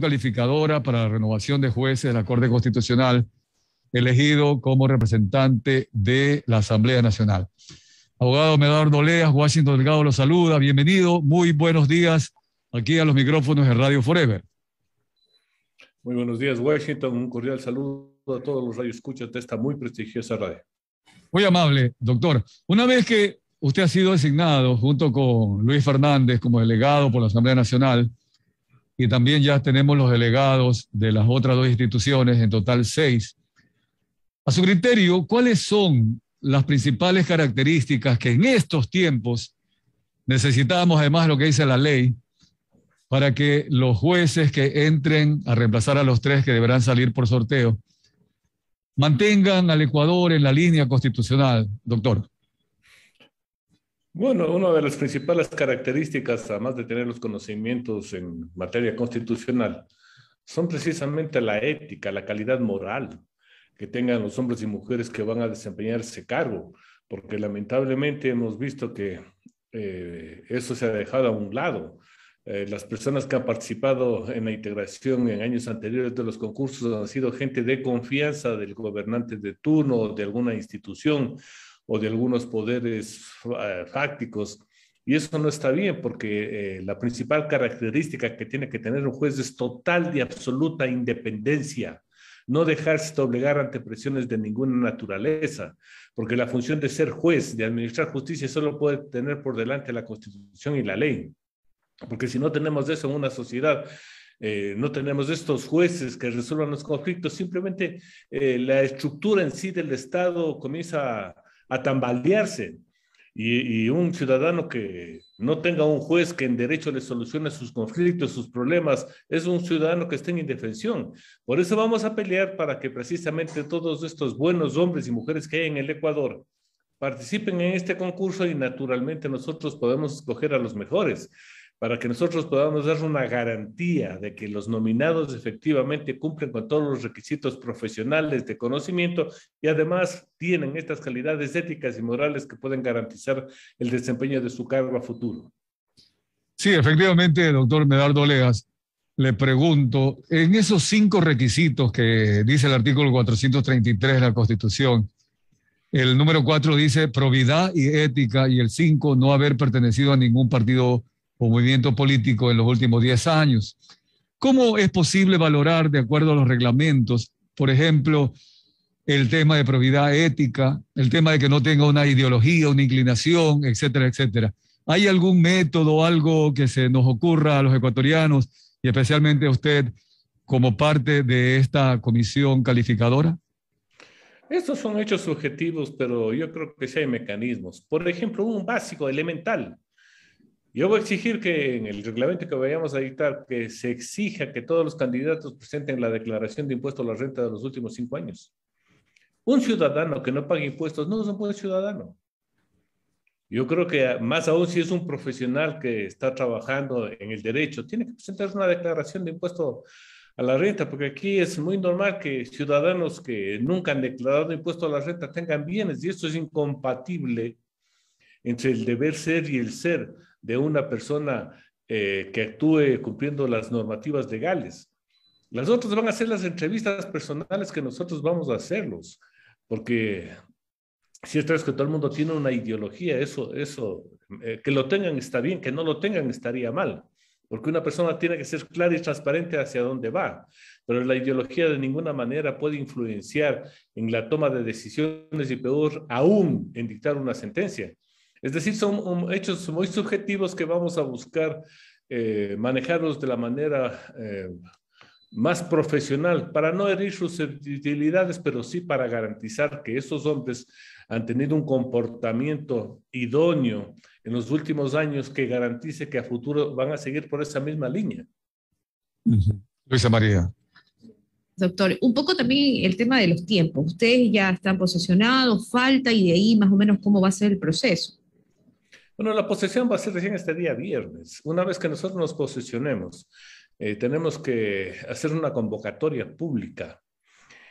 calificadora para la renovación de jueces de la Corte Constitucional, elegido como representante de la Asamblea Nacional. Abogado Medardo Leas, Washington Delgado lo saluda. Bienvenido, muy buenos días aquí a los micrófonos de Radio Forever. Muy buenos días, Washington. Un cordial saludo a todos los radioescuchas de esta muy prestigiosa radio. Muy amable, doctor. Una vez que usted ha sido designado junto con Luis Fernández como delegado por la Asamblea Nacional, y también ya tenemos los delegados de las otras dos instituciones, en total seis. A su criterio, ¿cuáles son las principales características que en estos tiempos necesitamos, además lo que dice la ley, para que los jueces que entren a reemplazar a los tres que deberán salir por sorteo, mantengan al Ecuador en la línea constitucional, doctor? Bueno, una de las principales características, además de tener los conocimientos en materia constitucional, son precisamente la ética, la calidad moral que tengan los hombres y mujeres que van a desempeñarse cargo, porque lamentablemente hemos visto que eh, eso se ha dejado a un lado. Eh, las personas que han participado en la integración en años anteriores de los concursos han sido gente de confianza del gobernante de turno o de alguna institución o de algunos poderes eh, fácticos. Y eso no está bien porque eh, la principal característica que tiene que tener un juez es total y absoluta independencia, no dejarse doblegar ante presiones de ninguna naturaleza, porque la función de ser juez, de administrar justicia, solo puede tener por delante la constitución y la ley. Porque si no tenemos eso en una sociedad, eh, no tenemos estos jueces que resuelvan los conflictos, simplemente la estructura en sí del Estado comienza a a tambalearse. Y, un ciudadano que no tenga un juez que en derecho le solucione sus conflictos, sus problemas, es un ciudadano que esté en indefensión. Por eso vamos a pelear para que precisamente todos estos buenos hombres y mujeres que hay en el Ecuador participen en este concurso y naturalmente nosotros podemos escoger a los mejores para que nosotros podamos dar una garantía de que los nominados efectivamente cumplen con todos los requisitos profesionales de conocimiento y además tienen estas calidades éticas y morales que pueden garantizar el desempeño de su cargo a futuro. Sí, efectivamente, doctor Medardo Legas, le pregunto, en esos cinco requisitos que dice el artículo 433 de la Constitución, el número cuatro dice probidad y ética y el cinco no haber pertenecido a ningún partido o movimiento político en los últimos 10 años. ¿Cómo es posible valorar, de acuerdo a los reglamentos, por ejemplo, el tema de probidad ética, el tema de que no tenga una ideología, una inclinación, etcétera, etcétera? ¿Hay algún método, algo que se nos ocurra a los ecuatorianos y especialmente a usted como parte de esta comisión calificadora? Estos son hechos subjetivos, pero yo creo que sí hay mecanismos. Por ejemplo, un básico, elemental, yo voy a exigir que en el reglamento que vayamos a dictar, que se exija que todos los candidatos presenten la declaración de impuesto a la renta de los últimos cinco años. Un ciudadano que no paga impuestos no es un buen ciudadano. Yo creo que más aún si es un profesional que está trabajando en el derecho, tiene que presentar una declaración de impuesto a la renta, porque aquí es muy normal que ciudadanos que nunca han declarado impuesto a la renta tengan bienes y esto es incompatible entre el deber ser y el ser de una persona eh, que actúe cumpliendo las normativas legales. Las otras van a ser las entrevistas personales que nosotros vamos a hacerlos, porque si es que todo el mundo tiene una ideología, eso, eso eh, que lo tengan está bien, que no lo tengan estaría mal, porque una persona tiene que ser clara y transparente hacia dónde va, pero la ideología de ninguna manera puede influenciar en la toma de decisiones y peor aún en dictar una sentencia. Es decir, son um, hechos muy subjetivos que vamos a buscar eh, manejarlos de la manera eh, más profesional, para no herir susceptibilidades, pero sí para garantizar que esos hombres han tenido un comportamiento idóneo en los últimos años que garantice que a futuro van a seguir por esa misma línea. Luisa María. Doctor, un poco también el tema de los tiempos. Ustedes ya están posicionados, falta y de ahí más o menos cómo va a ser el proceso. Bueno, la posesión va a ser recién este día viernes. Una vez que nosotros nos posicionemos, eh, tenemos que hacer una convocatoria pública.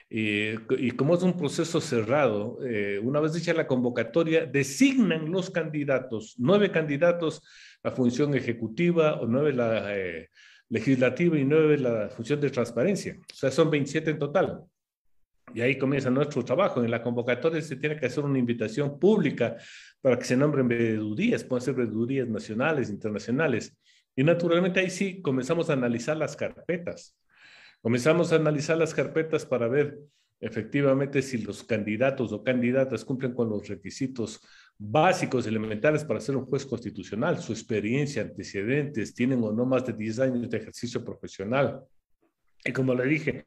Y, como es un proceso cerrado, eh, una vez dicha la convocatoria, designan los candidatos, nueve candidatos a función ejecutiva, o nueve la eh, legislativa y nueve la función de transparencia. O sea, son 27 en total. Y ahí comienza nuestro trabajo. En la convocatoria se tiene que hacer una invitación pública para que se nombren veedurías, pueden ser veedurías nacionales, internacionales. Y naturalmente ahí sí comenzamos a analizar las carpetas. Comenzamos a analizar las carpetas para ver efectivamente si los candidatos o candidatas cumplen con los requisitos básicos, elementales para ser un juez constitucional, su experiencia, antecedentes, tienen o no más de 10 años de ejercicio profesional. Y como le dije,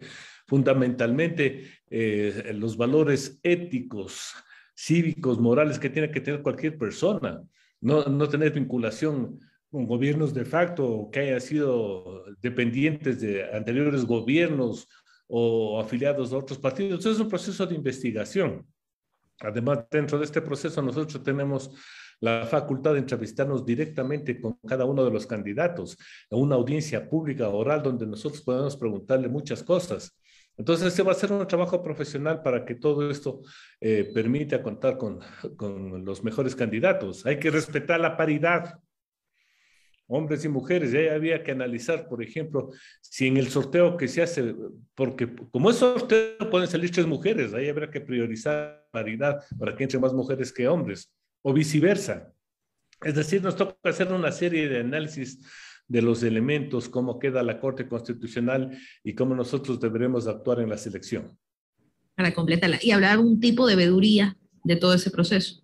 fundamentalmente eh, los valores éticos, cívicos, morales que tiene que tener cualquier persona. No, tener vinculación con gobiernos de facto que haya sido dependientes de anteriores gobiernos o afiliados a otros partidos. Entonces es un proceso de investigación. Además, dentro de este proceso nosotros tenemos la facultad de entrevistarnos directamente con cada uno de los candidatos, en una audiencia pública oral donde nosotros podemos preguntarle muchas cosas. Entonces, se este va a hacer un trabajo profesional para que todo esto eh, permita contar con, con, los mejores candidatos. Hay que respetar la paridad, hombres y mujeres. Ahí había que analizar, por ejemplo, si en el sorteo que se hace, porque como es sorteo, pueden salir tres mujeres, ahí habrá que priorizar paridad para que entren más mujeres que hombres, o viceversa. Es decir, nos toca hacer una serie de análisis de los elementos, cómo queda la Corte Constitucional y cómo nosotros deberemos actuar en la selección. Para completarla. Y hablar un tipo de veduría de todo ese proceso.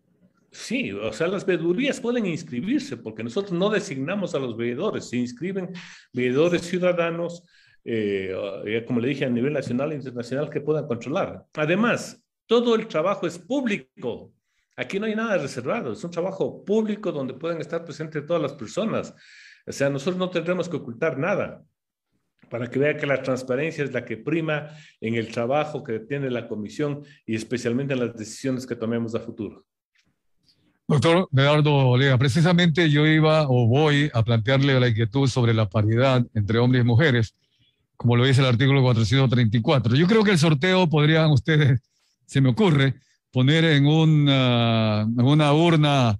Sí, o sea, las veedurías pueden inscribirse porque nosotros no designamos a los veedores, se inscriben veedores ciudadanos, eh, eh, como le dije, a nivel nacional e internacional que puedan controlar. Además, todo el trabajo es público. Aquí no hay nada reservado, es un trabajo público donde pueden estar presentes todas las personas. O sea, nosotros no tendremos que ocultar nada para que vea que la transparencia es la que prima en el trabajo que tiene la comisión y especialmente en las decisiones que tomemos a futuro. Doctor Leonardo Olega, precisamente yo iba o voy a plantearle la inquietud sobre la paridad entre hombres y mujeres, como lo dice el artículo 434. Yo creo que el sorteo podrían ustedes, se me ocurre, poner en ah, en una urna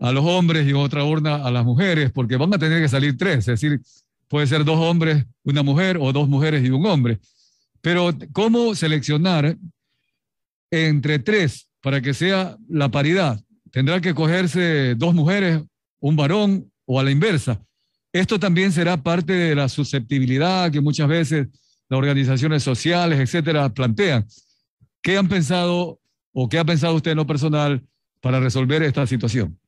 a los hombres y otra urna a las mujeres, porque van a tener que salir tres, es decir, puede ser dos hombres, una mujer o dos mujeres y un hombre. Pero ¿cómo seleccionar entre tres para que sea la paridad? Tendrá que cogerse dos mujeres, un varón o a la inversa. Esto también será parte de la susceptibilidad que muchas veces las organizaciones sociales, etcétera, plantean. ¿Qué han pensado o qué ha pensado usted en lo personal para resolver esta situación?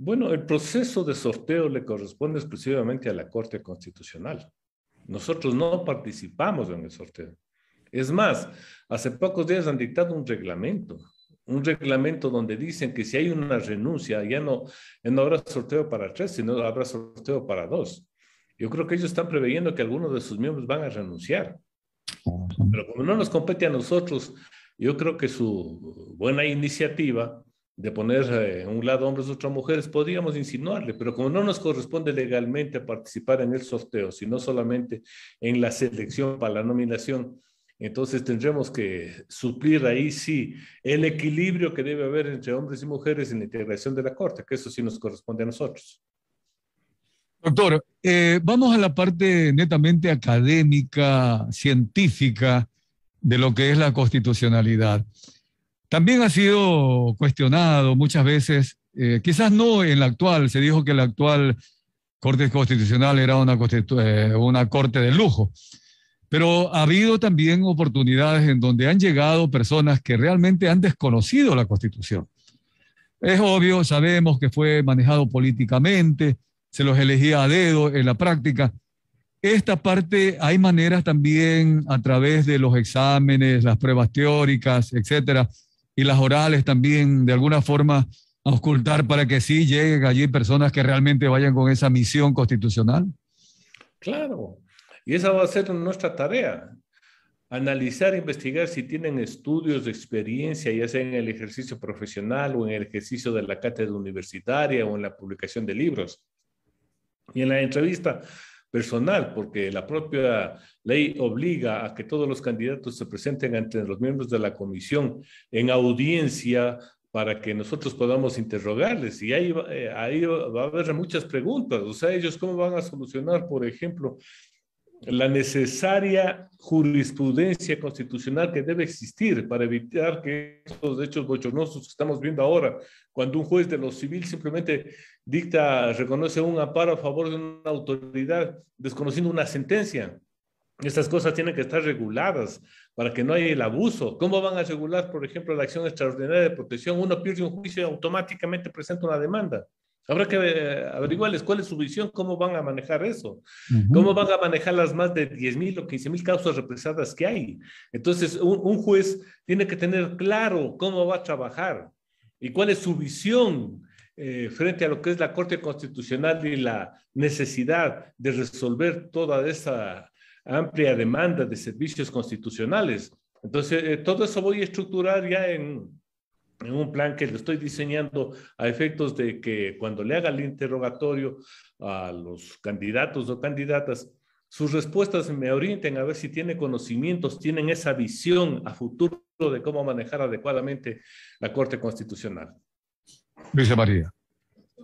Bueno, el proceso de sorteo le corresponde exclusivamente a la Corte Constitucional. Nosotros no participamos en el sorteo. Es más, hace pocos días han dictado un reglamento, un reglamento donde dicen que si hay una renuncia, ya no, habrá sorteo para tres, sino habrá sorteo para dos. Yo creo que ellos están preveyendo que algunos de sus miembros van a renunciar. Pero como no nos compete a nosotros, yo creo que su buena iniciativa de poner a eh, un lado hombres, otras mujeres, podríamos insinuarle, pero como no nos corresponde legalmente participar en el sorteo, sino solamente en la selección para la nominación, entonces tendremos que suplir ahí sí el equilibrio que debe haber entre hombres y mujeres en la integración de la Corte, que eso sí nos corresponde a nosotros. Doctor, eh, vamos a la parte netamente académica, científica de lo que es la constitucionalidad. También ha sido cuestionado muchas veces, eh, quizás no en la actual, se dijo que la actual Corte Constitucional era una, eh, una corte de lujo, pero ha habido también oportunidades en donde han llegado personas que realmente han desconocido la Constitución. Es obvio, sabemos que fue manejado políticamente, se los elegía a dedo en la práctica. Esta parte hay maneras también a través de los exámenes, las pruebas teóricas, etcétera, y las orales también de alguna forma a ocultar para que sí lleguen allí personas que realmente vayan con esa misión constitucional? Claro, y esa va a ser nuestra tarea, analizar, investigar si tienen estudios de experiencia, ya sea en el ejercicio profesional o en el ejercicio de la cátedra universitaria o en la publicación de libros. Y en la entrevista personal, porque la propia ley obliga a que todos los candidatos se presenten ante los miembros de la comisión en audiencia para que nosotros podamos interrogarles. Y ahí, eh, ahí va a haber muchas preguntas. O sea, ellos cómo van a solucionar, por ejemplo, la necesaria jurisprudencia constitucional que debe existir para evitar que estos hechos bochornosos que estamos viendo ahora, cuando un juez de lo civil simplemente dicta, reconoce un amparo a favor de una autoridad desconociendo una sentencia. Estas cosas tienen que estar reguladas para que no haya el abuso. ¿Cómo van a regular, por ejemplo, la acción extraordinaria de protección? Uno pierde un juicio y automáticamente presenta una demanda. Habrá que eh, averiguarles cuál es su visión, cómo van a manejar eso, cómo van a manejar las más de 10.000 o 15.000 causas represadas que hay. Entonces, un, juez tiene que tener claro cómo va a trabajar y cuál es su visión eh, frente a lo que es la Corte Constitucional y la necesidad de resolver toda esa amplia demanda de servicios constitucionales. Entonces, eh, todo eso voy a estructurar ya en, en un plan que lo estoy diseñando a efectos de que cuando le haga el interrogatorio a los candidatos o candidatas, sus respuestas me orienten a ver si tiene conocimientos, tienen esa visión a futuro de cómo manejar adecuadamente la Corte Constitucional. Luisa María.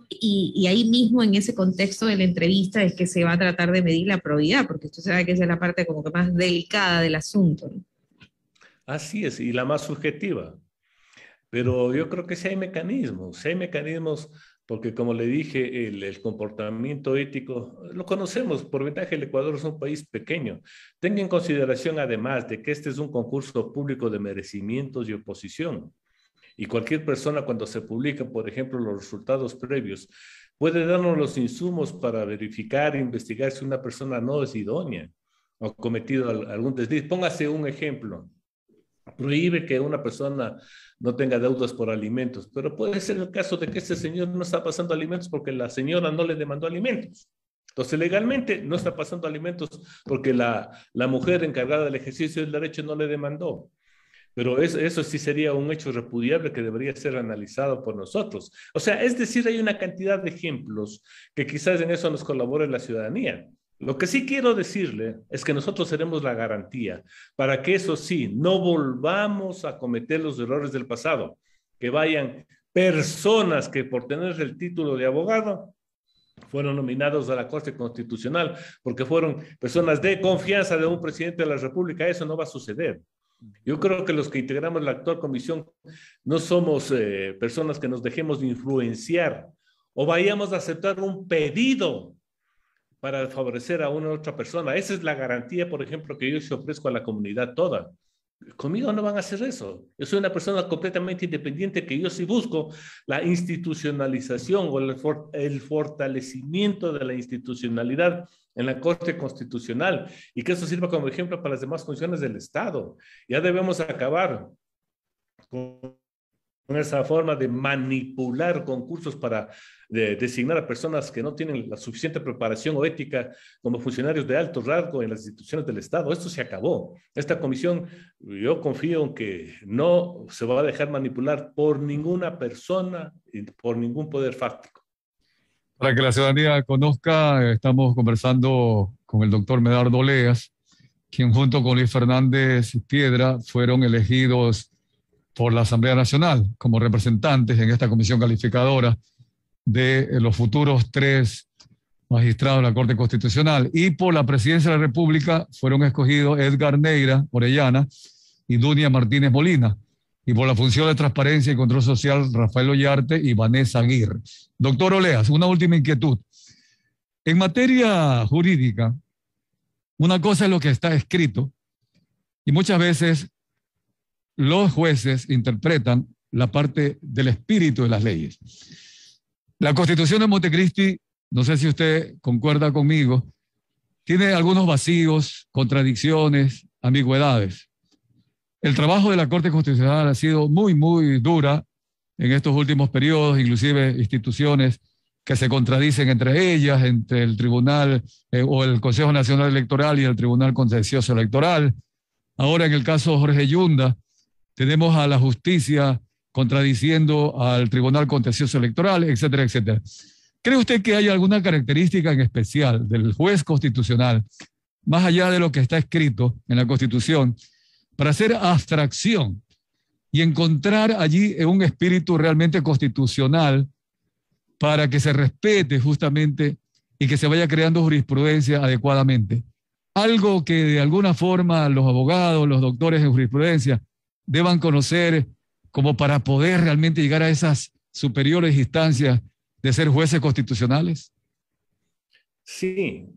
Y, ahí mismo en ese contexto de la entrevista es que se va a tratar de medir la probidad, porque usted sabe que es la parte como que más delicada del asunto. Así es, y la más subjetiva. Pero yo creo que sí hay mecanismos, sí hay mecanismos, porque como le dije, el, comportamiento ético lo conocemos, por ventaja el Ecuador es un país pequeño. Tenga en consideración además de que este es un concurso público de merecimientos y oposición. Y cualquier persona cuando se publican, por ejemplo, los resultados previos, puede darnos los insumos para verificar e investigar si una persona no es idónea o ha cometido algún desliz. Póngase un ejemplo prohíbe que una persona no tenga deudas por alimentos, pero puede ser el caso de que este señor no está pasando alimentos porque la señora no le demandó alimentos. Entonces, legalmente no está pasando alimentos porque la, mujer encargada del ejercicio del derecho no le demandó. Pero eso, eso sí sería un hecho repudiable que debería ser analizado por nosotros. O sea, es decir, hay una cantidad de ejemplos que quizás en eso nos colabore la ciudadanía. Lo que sí quiero decirle es que nosotros seremos la garantía para que eso sí, no volvamos a cometer los errores del pasado, que vayan personas que por tener el título de abogado fueron nominados a la Corte Constitucional porque fueron personas de confianza de un presidente de la República. Eso no va a suceder. Yo creo que los que integramos la actual comisión no somos eh, personas que nos dejemos influenciar o vayamos a aceptar un pedido para favorecer a una u otra persona. Esa es la garantía, por ejemplo, que yo ofrezco a la comunidad toda. Conmigo no van a hacer eso. Yo soy una persona completamente independiente que yo sí busco la institucionalización o el, el fortalecimiento de la institucionalidad en la Corte Constitucional y que eso sirva como ejemplo para las demás funciones del Estado. Ya debemos acabar con con esa forma de manipular concursos para designar a personas que no tienen la suficiente preparación o ética como funcionarios de alto rango en las instituciones del Estado. Esto se acabó. Esta comisión, yo confío en que no se va a dejar manipular por ninguna persona y por ningún poder fáctico. Para que la ciudadanía conozca, estamos conversando con el doctor Medardo Leas, quien junto con Luis Fernández Piedra fueron elegidos por la Asamblea Nacional como representantes en esta comisión calificadora de eh, los futuros tres magistrados de la Corte Constitucional. Y por la Presidencia de la República fueron escogidos Edgar Neira Orellana y Dunia Martínez Molina. Y por la función de transparencia y control social, Rafael Ollarte y Vanessa Aguirre. Doctor Oleas, una última inquietud. En materia jurídica, una cosa es lo que está escrito y muchas veces los jueces interpretan la parte del espíritu de las leyes. La constitución de Montecristi, no sé si usted concuerda conmigo, tiene algunos vacíos, contradicciones, ambigüedades. El trabajo de la Corte Constitucional ha sido muy, muy dura en estos últimos periodos, inclusive instituciones que se contradicen entre ellas, entre el Tribunal eh, o el Consejo Nacional Electoral y el Tribunal Contencioso Electoral. Ahora, en el caso de Jorge Yunda, tenemos a la justicia contradiciendo al Tribunal Contencioso Electoral, etcétera, etcétera. ¿Cree usted que hay alguna característica en especial del juez constitucional, más allá de lo que está escrito en la Constitución, para hacer abstracción y encontrar allí un espíritu realmente constitucional para que se respete justamente y que se vaya creando jurisprudencia adecuadamente? Algo que de alguna forma los abogados, los doctores en jurisprudencia, deban conocer como para poder realmente llegar a esas superiores instancias de ser jueces constitucionales? Sí,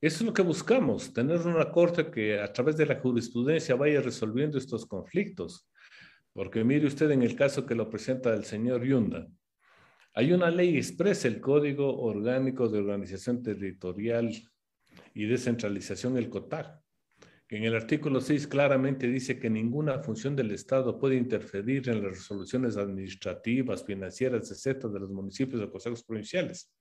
eso es lo que buscamos, tener una corte que a través de la jurisprudencia vaya resolviendo estos conflictos. Porque mire usted en el caso que lo presenta el señor Yunda, hay una ley expresa, el Código Orgánico de Organización Territorial y Descentralización, el COTAC, en el artículo 6 claramente dice que ninguna función del Estado puede interferir en las resoluciones administrativas, financieras, etcétera, de los municipios o consejos provinciales.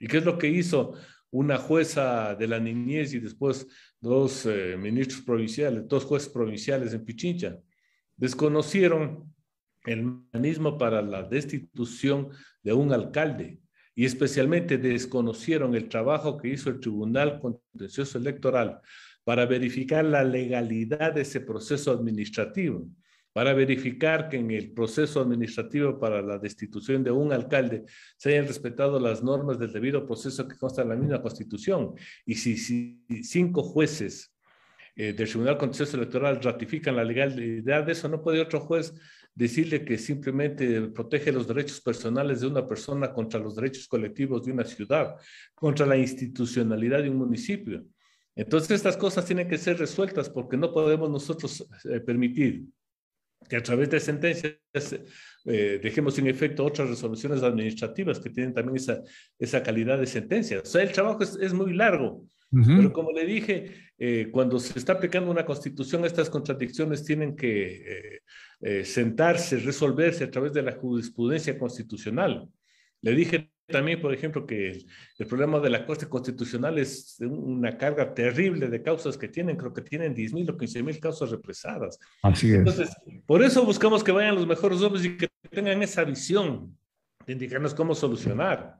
¿Y qué es lo que hizo una jueza de la niñez y después dos eh, ministros provinciales, dos jueces provinciales en Pichincha? Desconocieron el mecanismo para la destitución de un alcalde y especialmente desconocieron el trabajo que hizo el Tribunal Contencioso Electoral para verificar la legalidad de ese proceso administrativo, para verificar que en el proceso administrativo para la destitución de un alcalde se hayan respetado las normas del debido proceso que consta en la misma constitución. Y si, cinco jueces eh, del Tribunal Contencioso Electoral ratifican la legalidad de eso, no puede otro juez decirle que simplemente protege los derechos personales de una persona contra los derechos colectivos de una ciudad, contra la institucionalidad de un municipio. Entonces estas cosas tienen que ser resueltas porque no podemos nosotros eh, permitir que a través de sentencias eh, dejemos en efecto otras resoluciones administrativas que tienen también esa, esa calidad de sentencia. O sea, el trabajo es, muy largo, pero como le dije, eh, cuando se está aplicando una constitución, estas contradicciones tienen que sentarse, resolverse a través de la jurisprudencia constitucional. Le dije también, por ejemplo, que el problema de la Corte Constitucional es una carga terrible de causas que tienen, creo que tienen 10.000 o 15.000 causas represadas. Así es. Entonces, por eso buscamos que vayan los mejores hombres y que tengan esa visión de indicarnos cómo solucionar.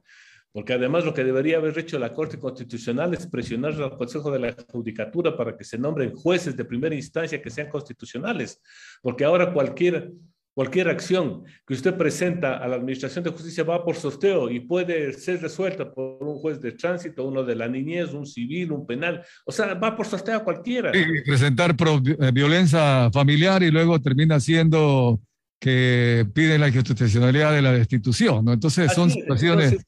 Porque además lo que debería haber hecho la Corte Constitucional es presionar al Consejo de la Judicatura para que se nombren jueces de primera instancia que sean constitucionales. Porque ahora cualquier Cualquier acción que usted presenta a la Administración de Justicia va por sorteo y puede ser resuelta por un juez de tránsito, uno de la niñez, un civil, un penal. O sea, va por sorteo a cualquiera. Y presentar eh, violencia familiar y luego termina siendo que piden la institucionalidad de la destitución. ¿no? Entonces son situaciones...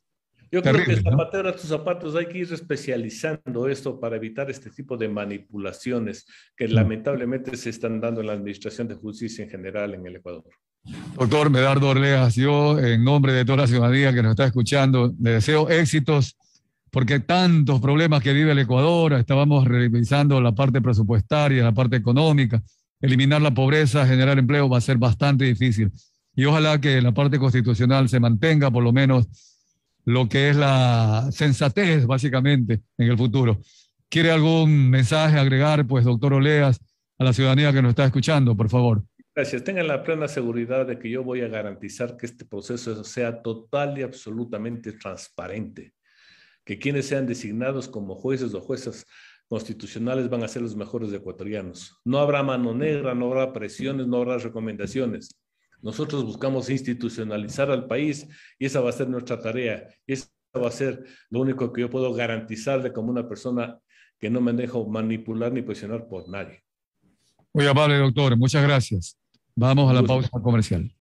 Yo creo que zapatero a tus zapatos, hay que ir especializando esto para evitar este tipo de manipulaciones que lamentablemente se están dando en la Administración de Justicia en general en el Ecuador. Doctor Medardo Orleas, yo en nombre de toda la ciudadanía que nos está escuchando, le deseo éxitos porque tantos problemas que vive el Ecuador, estábamos revisando la parte presupuestaria, la parte económica, eliminar la pobreza, generar empleo va a ser bastante difícil. Y ojalá que la parte constitucional se mantenga por lo menos lo que es la sensatez, básicamente, en el futuro. ¿Quiere algún mensaje agregar, pues, doctor Oleas, a la ciudadanía que nos está escuchando, por favor? Gracias. Tengan la plena seguridad de que yo voy a garantizar que este proceso sea total y absolutamente transparente, que quienes sean designados como jueces o juezas constitucionales van a ser los mejores ecuatorianos. No habrá mano negra, no habrá presiones, no habrá recomendaciones. Nosotros buscamos institucionalizar al país y esa va a ser nuestra tarea. Y esa va a ser lo único que yo puedo garantizarle como una persona que no me dejo manipular ni presionar por nadie. Muy amable, doctor. Muchas gracias. Vamos a la pausa comercial.